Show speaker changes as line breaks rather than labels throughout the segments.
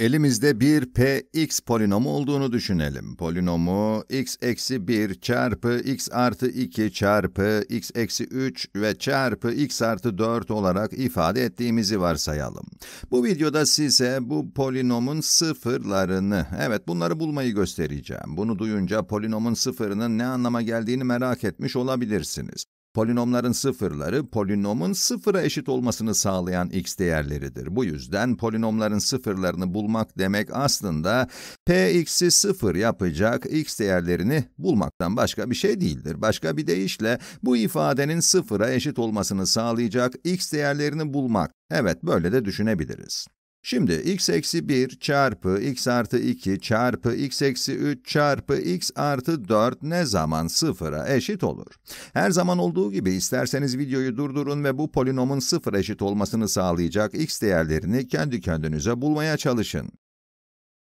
Elimizde bir px polinomu olduğunu düşünelim. Polinomu x eksi 1 çarpı x artı 2 çarpı x eksi 3 ve çarpı x artı 4 olarak ifade ettiğimizi varsayalım. Bu videoda size bu polinomun sıfırlarını, evet bunları bulmayı göstereceğim. Bunu duyunca polinomun sıfırının ne anlama geldiğini merak etmiş olabilirsiniz. Polinomların sıfırları, polinomun sıfıra eşit olmasını sağlayan x değerleridir. Bu yüzden polinomların sıfırlarını bulmak demek aslında px'i sıfır yapacak x değerlerini bulmaktan başka bir şey değildir. Başka bir deyişle bu ifadenin sıfıra eşit olmasını sağlayacak x değerlerini bulmak. Evet, böyle de düşünebiliriz. Şimdi x eksi 1 çarpı x artı 2 çarpı x eksi 3 çarpı x artı 4 ne zaman sıfıra eşit olur? Her zaman olduğu gibi isterseniz videoyu durdurun ve bu polinomun sıfır eşit olmasını sağlayacak x değerlerini kendi kendinize bulmaya çalışın.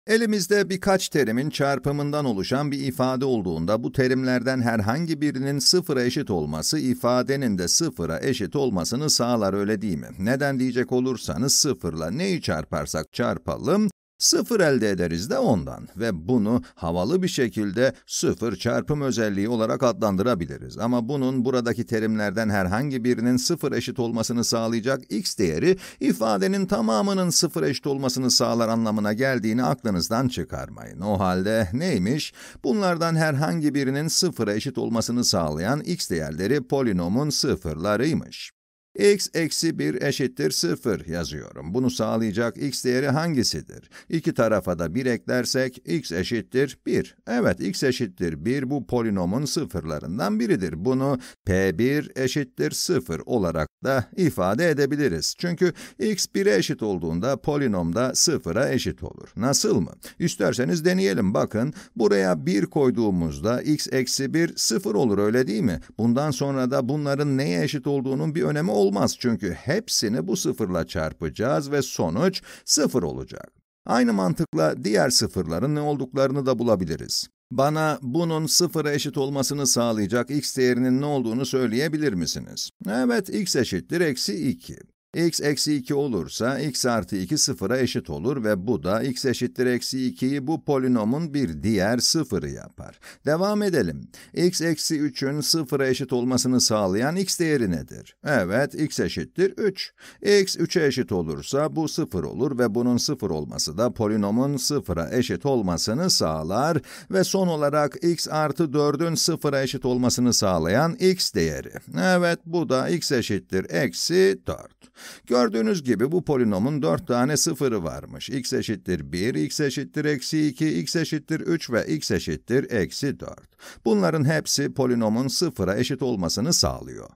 Elimizde birkaç terimin çarpımından oluşan bir ifade olduğunda bu terimlerden herhangi birinin sıfıra eşit olması ifadenin de sıfıra eşit olmasını sağlar öyle değil mi? Neden diyecek olursanız sıfırla neyi çarparsak çarpalım Sıfır elde ederiz de ondan ve bunu havalı bir şekilde sıfır çarpım özelliği olarak adlandırabiliriz. Ama bunun buradaki terimlerden herhangi birinin sıfır eşit olmasını sağlayacak x değeri, ifadenin tamamının sıfır eşit olmasını sağlar anlamına geldiğini aklınızdan çıkarmayın. O halde neymiş? Bunlardan herhangi birinin sıfıra eşit olmasını sağlayan x değerleri polinomun sıfırlarıymış x eksi 1 eşittir 0 yazıyorum. Bunu sağlayacak x değeri hangisidir? İki tarafa da 1 eklersek x eşittir 1. Evet x eşittir 1 bu polinomun sıfırlarından biridir. Bunu p1 eşittir 0 olarak da ifade edebiliriz. Çünkü x 1'e eşit olduğunda polinom da 0'a eşit olur. Nasıl mı? İsterseniz deneyelim. Bakın buraya 1 koyduğumuzda x eksi 1 0 olur öyle değil mi? Bundan sonra da bunların neye eşit olduğunun bir önemi olmuyor olmaz çünkü hepsini bu sıfırla çarpacağız ve sonuç sıfır olacak. Aynı mantıkla diğer sıfırların ne olduklarını da bulabiliriz. Bana bunun sıfıra eşit olmasını sağlayacak x değerinin ne olduğunu söyleyebilir misiniz? Evet, x eşittir eksi 2 x eksi 2 olursa x artı 2 sıfıra eşit olur ve bu da x eşittir eksi 2'yi bu polinomun bir diğer sıfırı yapar. Devam edelim. x eksi 3'ün sıfıra eşit olmasını sağlayan x değeri nedir? Evet, x eşittir 3. x 3'e eşit olursa bu sıfır olur ve bunun sıfır olması da polinomun sıfıra eşit olmasını sağlar ve son olarak x artı 4'ün sıfıra eşit olmasını sağlayan x değeri. Evet, bu da x eşittir eksi 4. Gördüğünüz gibi bu polinomun 4 tane sıfırı varmış. x eşittir 1, x eşittir eksi 2, x eşittir 3 ve x eşittir eksi 4. Bunların hepsi polinomun sıfıra eşit olmasını sağlıyor.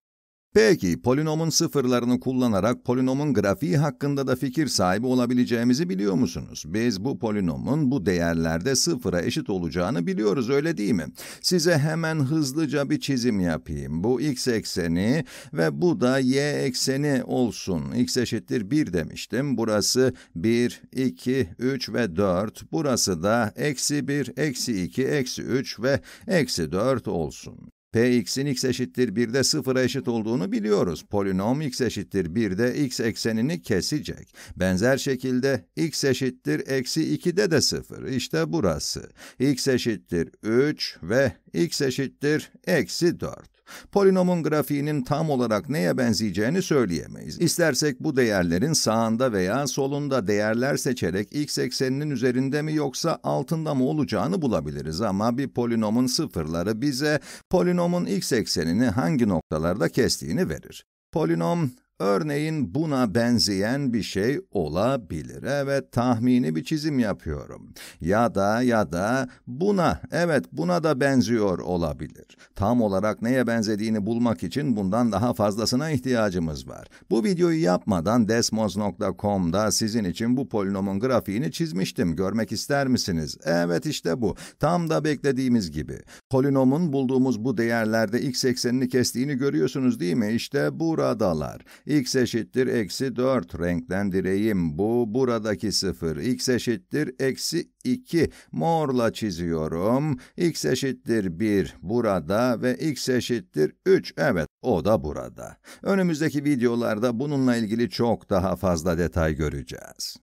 Peki, polinomun sıfırlarını kullanarak polinomun grafiği hakkında da fikir sahibi olabileceğimizi biliyor musunuz? Biz bu polinomun bu değerlerde sıfıra eşit olacağını biliyoruz, öyle değil mi? Size hemen hızlıca bir çizim yapayım. Bu x ekseni ve bu da y ekseni olsun. x eşittir 1 demiştim. Burası 1, 2, 3 ve 4. Burası da eksi 1, eksi 2, eksi 3 ve eksi 4 olsun px'in x eşittir 1 de 0'a eşit olduğunu biliyoruz. Polinom x eşittir 1 de x eksenini kesecek. Benzer şekilde x eşittir eksi 2'de de 0. İşte burası. x eşittir 3 ve x eşittir eksi 4. Polinomun grafiğinin tam olarak neye benzeyeceğini söyleyemeyiz. İstersek bu değerlerin sağında veya solunda değerler seçerek x ekseninin üzerinde mi yoksa altında mı olacağını bulabiliriz ama bir polinomun sıfırları bize polinomun x eksenini hangi noktalarda kestiğini verir. Polinom Örneğin buna benzeyen bir şey olabilir. Evet tahmini bir çizim yapıyorum. Ya da ya da buna evet buna da benziyor olabilir. Tam olarak neye benzediğini bulmak için bundan daha fazlasına ihtiyacımız var. Bu videoyu yapmadan desmos.com'da sizin için bu polinomun grafiğini çizmiştim. Görmek ister misiniz? Evet işte bu. Tam da beklediğimiz gibi. Polinomun bulduğumuz bu değerlerde x eksenini kestiğini görüyorsunuz değil mi? İşte buradalar x eşittir eksi 4 renkten bu, buradaki 0, x eşittir eksi 2, morla çiziyorum, x eşittir 1 burada ve x eşittir 3, evet o da burada. Önümüzdeki videolarda bununla ilgili çok daha fazla detay göreceğiz.